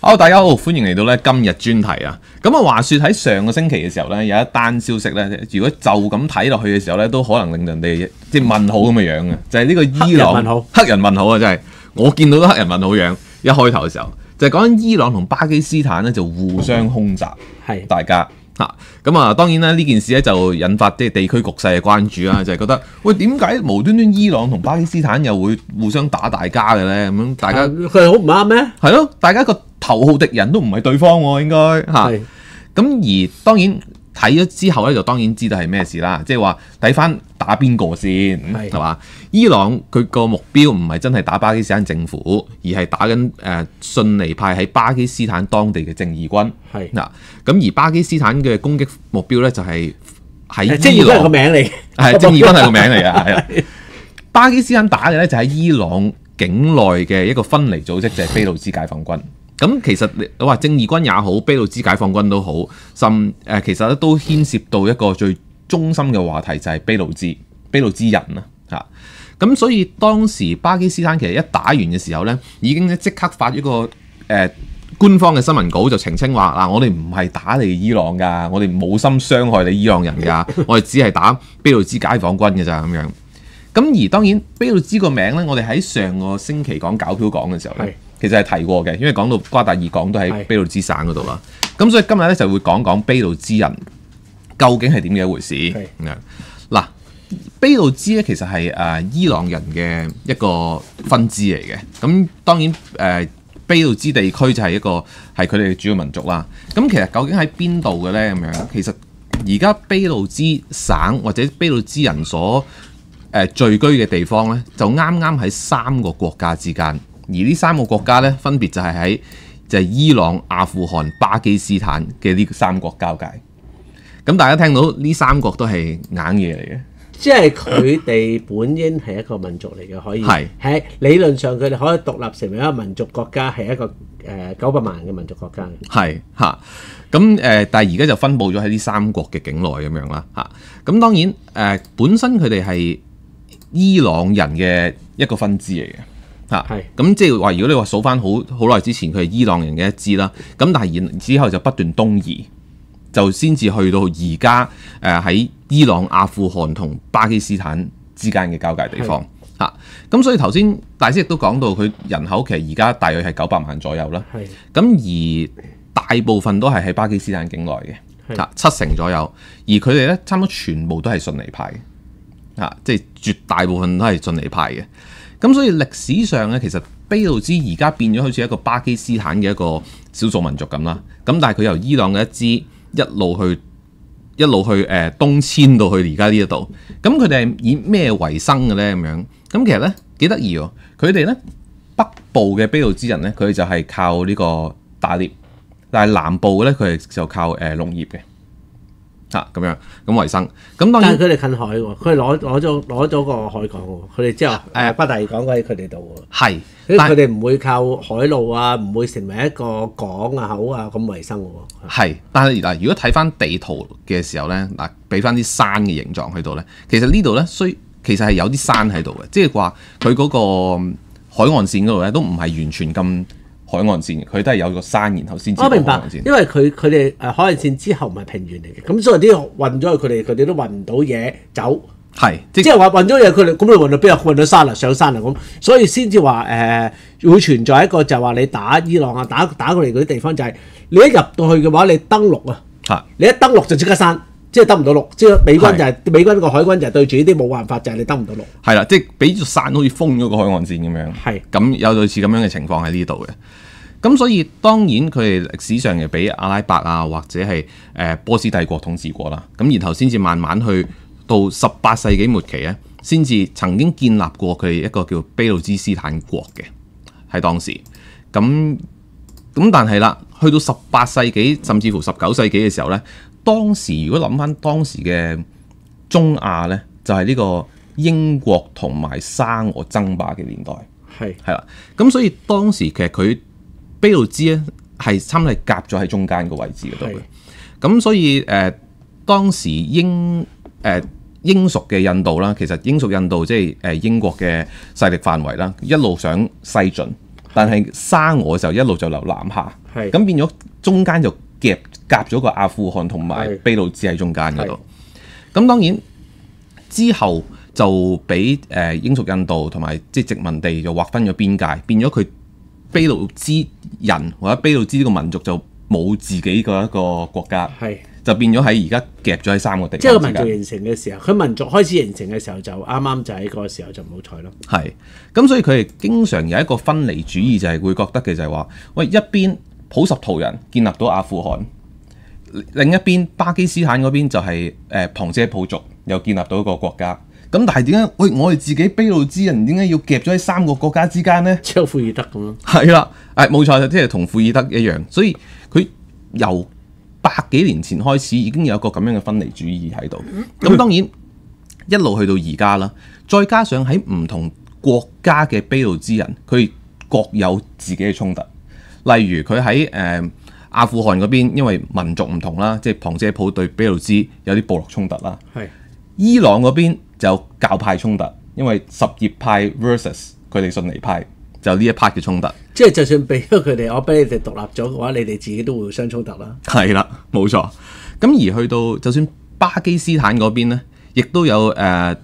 好，大家好，欢迎嚟到咧今日专题啊！咁啊，话说喺上个星期嘅时候咧，有一单消息咧，如果就咁睇落去嘅时候咧，都可能令人哋即系问号咁嘅样嘅，就系呢个伊朗黑人问号啊！真系我见到都黑人问号样。一开头嘅时候就讲紧伊朗同巴基斯坦咧就互相空袭，系大家吓咁啊！当然啦，呢件事咧就引发即系地区局势嘅关注啦，就系觉得喂，点解无端端伊朗同巴基斯坦又会互相打大家嘅咧？咁样大家佢系好唔啱咩？系咯，大家个。頭號敵人都唔係對方喎，應該嚇。咁而當然睇咗之後咧，就當然知道係咩事啦。即係話睇翻打邊個先係嘛？伊朗佢個目標唔係真係打巴基斯坦政府，而係打緊誒信尼派喺巴基斯坦當地嘅正義軍係嗱。咁而巴基斯坦嘅攻擊目標咧就係喺伊朗個名嚟，係正義軍係個名嚟嘅 係。巴基斯坦打嘅咧就喺伊朗境內嘅一個分離組織，就係菲魯斯解放軍。咁其實你話正義軍也好，卑魯茲解放軍都好，甚誒其實咧都牽涉到一個最中心嘅話題，就係卑魯茲卑路茲人啦嚇。咁所以當時巴基斯坦其實一打完嘅時候呢，已經即刻發一個誒官方嘅新聞稿就澄清話嗱，我哋唔係打你伊朗㗎，我哋冇心傷害你伊朗人㗎，我哋只係打卑魯茲解放軍㗎咋咁樣。咁而當然卑魯茲個名呢，我哋喺上個星期講搞票講嘅時候。其實係提過嘅，因為講到瓜達爾港都喺卑路支省嗰度啦，咁所以今日咧就會講講卑路支人究竟係點嘅一回事。嗱，卑路支咧其實係誒伊朗人嘅一個分支嚟嘅，咁當然誒卑路支地區就係一個係佢哋嘅主要民族啦。咁其實究竟喺邊度嘅咧？咁樣其實而家卑路支省或者卑路支人所誒聚居嘅地方咧，就啱啱喺三個國家之間。而呢三個國家咧，分別就係喺就係伊朗、阿富汗、巴基斯坦嘅呢三個交界。咁大家聽到呢三個都係硬嘢嚟嘅，即係佢哋本應係一個民族嚟嘅，可以係理論上佢哋可以獨立成為一個民族國家，係一個誒九百萬人嘅民族國家。係嚇咁誒，但係而家就分佈咗喺呢三個嘅境內咁樣啦嚇。咁當然誒，本身佢哋係伊朗人嘅一個分支嚟嘅。嚇，咁即係話，如果你話數翻好好耐之前，佢係伊朗人嘅一支啦。咁但係然之後就不斷東移，就先至去到而家誒喺伊朗、阿富汗同巴基斯坦之間嘅交界地方嚇。咁所以頭先大師亦都講到，佢人口其實而家大約係九百萬左右啦。咁而大部分都係喺巴基斯坦境內嘅，嚇七成左右。而佢哋咧，差唔多全部都係順利派嘅，嚇即係絕大部分都係順利派嘅。咁所以歷史上咧，其實卑路支而家變咗好似一個巴基斯坦嘅一個少數民族咁啦。咁但係佢由伊朗嘅一支一路去一路去誒東遷到去而家呢一度。咁佢哋係以咩為生嘅咧？咁樣咁其實咧幾得意喎。佢哋咧北部嘅卑路支人咧，佢哋就係靠呢個打獵；但係南部咧，佢哋就靠誒農業嘅。啊，咁样咁衞生，咁當然。佢哋近海喎，佢攞攞咗攞咗個海港喎，佢哋之後誒北大港喺佢哋度喎。係，但佢哋唔會靠海路啊，唔會成為一個港啊口啊咁衞生喎。係，但係嗱，如果睇翻地圖嘅時候咧，嗱，俾翻啲山嘅形狀喺度咧，其實呢度咧雖其實係有啲山喺度嘅，即係話佢嗰個海岸線嗰度咧都唔係完全咁。海岸線佢都係有個山，然後先至。海岸線。因為佢佢哋誒海岸線之後唔係平原嚟嘅，咁所以啲運咗去佢哋，佢哋都運唔到嘢走。係，即係話運咗嘢佢哋，咁你運到邊啊？運到山啦，上山啦咁，所以先至話誒會存在一個就話你打伊朗啊，打打過嚟嗰啲地方就係你一入到去嘅話，你登陸啊，你一登陸就即刻山。即係得唔到六，即係美軍就係美軍個海軍就對住呢啲冇辦法，就係你得唔到六。係啦，即係俾住散，好似封咗個海岸線咁樣。係咁有類似咁樣嘅情況喺呢度嘅。咁所以當然佢哋歷史上嘅俾阿拉伯啊或者係誒波斯帝國統治過啦。咁然後先至慢慢去到十八世紀末期咧，先至曾經建立過佢一個叫卑巴支斯坦國嘅，喺當時。咁咁但係啦，去到十八世紀甚至乎十九世紀嘅時候咧。當時如果諗翻當時嘅中亞呢，就係呢個英國同埋沙俄爭霸嘅年代，系係啦。咁所以當時其實佢卑路知，呢，係差唔多係夾咗喺中間個位置嗰度嘅。咁所以誒當時英誒英屬嘅印度啦，其實英屬印度即系誒英國嘅勢力範圍啦，一路想西進，但系沙俄就一路就流南下，咁變咗中間就夾。夹咗个阿富汗同埋卑鲁兹喺中间嗰度，咁当然之后就俾诶英属印度同埋即系殖民地就划分咗边界，变咗佢卑路支人或者卑路支呢个民族就冇自己嘅一个国家，系就变咗喺而家夹咗喺三个地方。即系个民族形成嘅时候，佢民族开始形成嘅时候就啱啱就喺个时候就冇彩咯。系咁，所以佢哋经常有一个分离主义就系会觉得嘅就系话喂，一边普什图人建立到阿富汗。另一边巴基斯坦嗰边就係誒旁遮普族又建立到一個國家，咁但係點解我我哋自己卑魯之人點解要夾咗喺三個國家之間呢？即係富爾德咁咯。係啦，誒冇錯，即係同富爾德一樣，所以佢由百幾年前開始已經有個咁樣嘅分離主義喺度。咁當然一路去到而家啦，再加上喺唔同國家嘅卑魯之人，佢各有自己嘅衝突，例如佢喺誒。阿富汗嗰邊，因為民族唔同啦，即係旁遮普對比魯斯有啲部落衝突啦。係伊朗嗰邊就教派衝突，因為什葉派 versus 佢哋信尼派就呢一 part 嘅衝突。即係就算俾咗佢哋，我俾你哋獨立咗嘅話，你哋自己都會相衝突啦。係啦，冇錯。咁而去到就算巴基斯坦嗰邊咧，亦都有誒，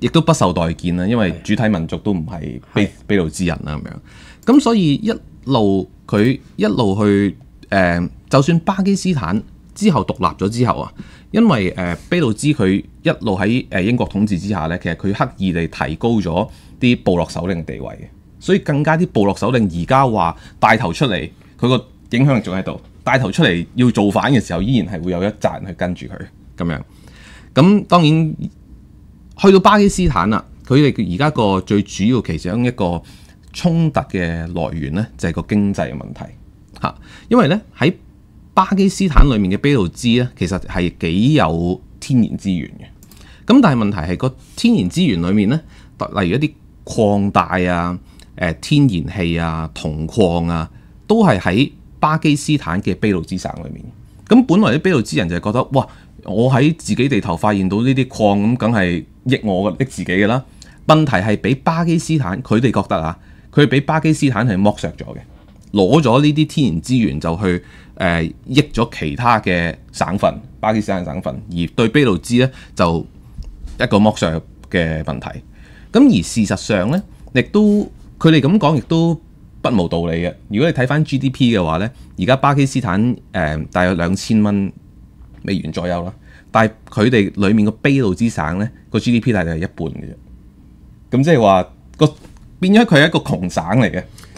亦都不受待見啦，因為主體民族都唔係俾俾路之人啦，咁樣。咁所以一路佢一路去。誒，就算巴基斯坦之後獨立咗之後啊，因為誒卑路茲佢一路喺誒英國統治之下咧，其實佢刻意地提高咗啲部落首領地位嘅，所以更加啲部落首領而家話帶頭出嚟，佢個影響仲喺度。帶頭出嚟要造反嘅時候，依然係會有一人去跟住佢咁樣。咁當然去到巴基斯坦啦，佢哋而家個最主要其中一個衝突嘅來源咧，就係個經濟嘅問題。嚇，因為咧喺巴基斯坦裏面嘅卑路茲咧，其實係幾有天然資源嘅。咁但係問題係個天然資源裏面咧，例如一啲礦帶啊、誒天然氣啊、銅礦啊，都係喺巴基斯坦嘅卑路支省裏面。咁本來啲卑路茲人就係覺得，哇！我喺自己地頭發現到呢啲礦，咁梗係益我嘅，益自己嘅啦。問題係俾巴基斯坦，佢哋覺得啊，佢俾巴基斯坦係剝削咗嘅。攞咗呢啲天然資源就去誒益咗其他嘅省份，巴基斯坦嘅省份，而對卑路支呢，就一個剝削嘅問題。咁而事實上呢，亦都佢哋咁講亦都不無道理嘅。如果你睇翻 GDP 嘅話呢，而家巴基斯坦誒大約兩千蚊美元左右啦，但係佢哋裡面個卑路支省呢，個 GDP 大約係一半嘅，咁即係話個變咗佢係一個窮省嚟嘅。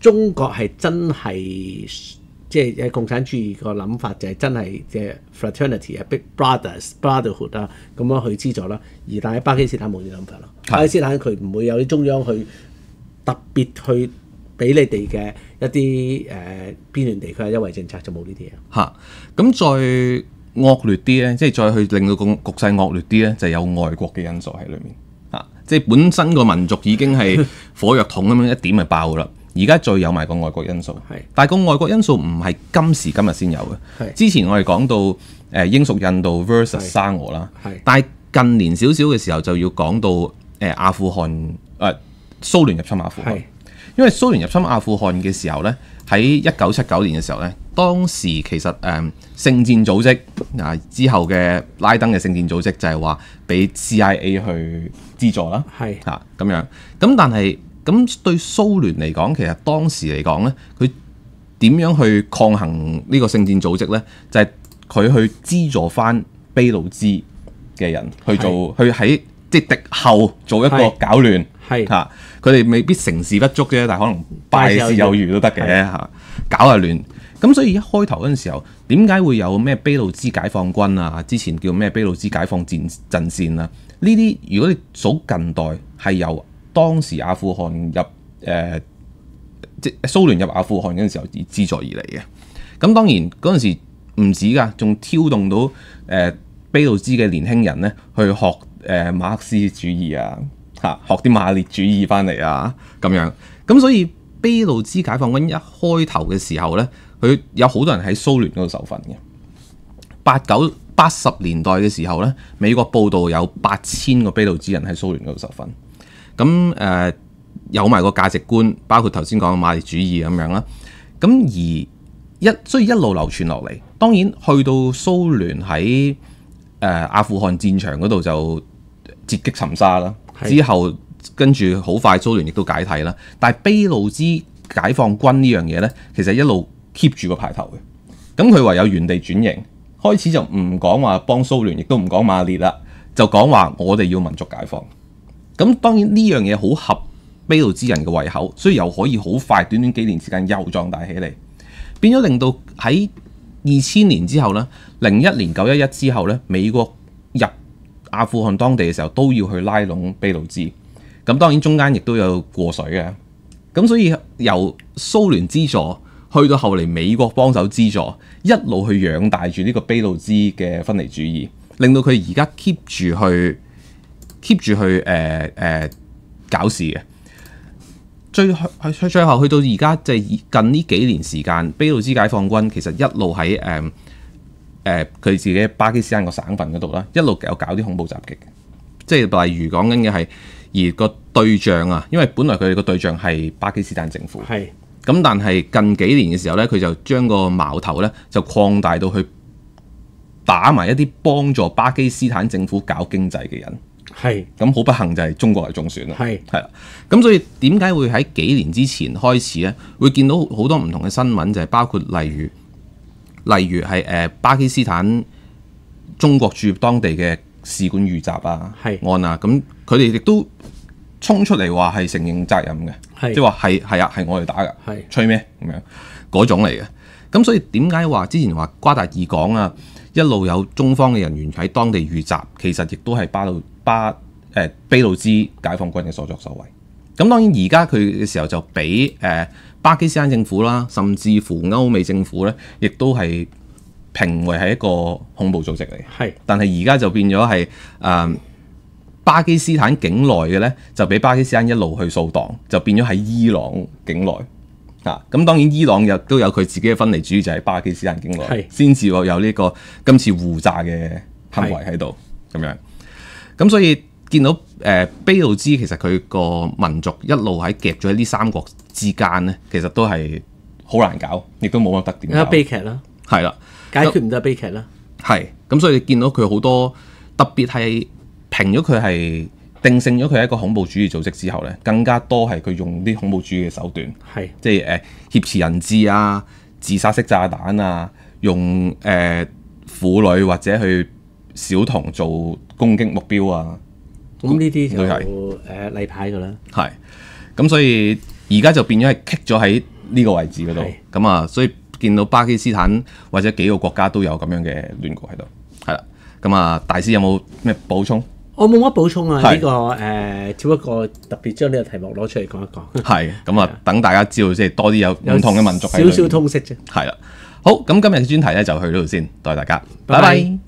中國係真係即係共產主義個諗法就係真係係 fraternity 啊、big brothers、brotherhood 啊咁樣去資助啦。而但係巴基斯坦冇呢諗法咯。巴基斯坦佢唔會有啲中央去特別去俾你哋嘅一啲誒邊緣地區嘅優惠政策，就冇呢啲嘢。嚇！咁再惡劣啲咧，即係再去令到個局勢惡劣啲咧，就有外國嘅因素喺裏面即係本身個民族已經係火藥桶咁樣，一點咪爆啦。而家最有埋個外國因素，但係個外國因素唔係今時今日先有嘅。之前我哋講到誒英屬印度 versus 沙俄啦，但係近年少少嘅時候就要講到誒阿富汗，誒蘇聯入侵阿富汗。因為蘇聯入侵阿富汗嘅時候呢，喺一九七九年嘅時候呢，當時其實誒聖戰組織啊之後嘅拉登嘅聖戰組織就係話俾 CIA 去資助啦，係嚇咁樣。咁但係咁對蘇聯嚟講，其實當時嚟講咧，佢點樣去抗衡呢個聖戰組織咧？就係佢去資助翻卑魯茲嘅人去做，去喺即系敵後做一個搞亂，係嚇佢哋未必成事不足嘅，但可能敗事有餘都得嘅嚇，搞下亂。咁所以一開頭嗰陣時候，點解會有咩卑魯茲解放軍啊？之前叫咩卑魯茲解放戰陣線啊？呢啲如果你早近代係有。當時阿富汗入誒即蘇聯入阿富汗嗰陣時候而資助而嚟嘅。咁當然嗰陣時唔止噶，仲挑動到誒卑魯斯嘅年輕人咧，去學誒馬克思主義啊，嚇 學啲馬列主義翻嚟啊，咁樣咁。所以卑魯斯解放軍一開頭嘅時候咧，佢有好多人喺蘇聯嗰度受訓嘅。八九八十年代嘅時候咧，美國報道有八千個卑魯斯人喺蘇聯嗰度受訓。咁誒有埋個價值觀，包括頭先講馬列主義咁樣啦。咁而一，所以一路流傳落嚟。當然去到蘇聯喺誒阿富汗戰場嗰度就截擊沉沙啦。之後跟住好快蘇聯亦都解體啦。但係卑路之解放軍呢樣嘢呢，其實一路 keep 住個排頭嘅。咁佢唯有原地轉型，開始就唔講話幫蘇聯，亦都唔講馬列啦，就講話我哋要民族解放。咁當然呢樣嘢好合卑路之人嘅胃口，所以又可以好快短短幾年時間又壯大起嚟，變咗令到喺二千年之後呢，零一年九一一之後呢，美國入阿富汗當地嘅時候都要去拉攏卑路茲。咁當然中間亦都有過水嘅，咁所以由蘇聯資助去到後嚟美國幫手資助，一路去養大住呢個卑路茲嘅分離主義，令到佢而家 keep 住去。keep 住去誒誒搞事嘅，最去去最後去到而家即係近呢幾年時間，俾路斯解放軍其實一路喺誒誒佢自己巴基斯坦個省份嗰度啦，一路有搞啲恐怖襲擊即係例如講緊嘅係而個對象啊，因為本來佢哋個對象係巴基斯坦政府，係咁，但係近幾年嘅時候咧，佢就將個矛頭咧就擴大到去打埋一啲幫助巴基斯坦政府搞經濟嘅人。系咁好不幸就係中國係中選啦。系，系啦。咁所以點解會喺幾年之前開始咧？會見到好多唔同嘅新聞，就係包括例如，例如係誒巴基斯坦中國駐當地嘅使館遇襲啊，案啊，咁佢哋亦都衝出嚟話係承認責任嘅，即系話係係啊，係我哋打噶，吹咩咁樣嗰種嚟嘅。咁所以點解話之前話瓜達爾港啊，一路有中方嘅人員喺當地遇襲，其實亦都係巴魯。巴誒卑路茲解放軍嘅所作所為，咁當然而家佢嘅時候就俾誒巴基斯坦政府啦，甚至乎歐美政府咧，亦都係評為係一個恐怖組織嚟。係，但係而家就變咗係誒巴基斯坦境內嘅咧，就俾巴基斯坦一路去掃蕩，就變咗喺伊朗境內啊。咁當然伊朗亦都有佢自己嘅分離主義，就喺巴基斯坦境內先至有呢個今次護炸嘅行為喺度咁樣。咁所以見到誒，卑路茲其實佢個民族一路喺夾咗喺呢三國之間咧，其實都係好難搞，亦都冇乜特點。有悲劇啦，係啦，解決唔到悲劇啦。係，咁所以你見到佢好多特別係平咗佢係定性咗佢係一個恐怖主義組織之後咧，更加多係佢用啲恐怖主義嘅手段，係即系誒持人質啊、自殺式炸彈啊、用誒婦女或者去小童做。攻擊目標啊！咁呢啲就誒例牌噶啦，係咁所以而家就變咗係棘咗喺呢個位置嗰度。咁啊，所以見到巴基斯坦或者幾個國家都有咁樣嘅亂局喺度，係啦。咁啊，大師有冇咩補充？我冇乜補充啊，呢個誒只不過特別將呢個題目攞出嚟講一講。係咁啊，等大家知道即係多啲有唔同嘅民族少少通識啫。係啦，好咁今日嘅專題咧就去到呢度先，多謝大家，拜拜。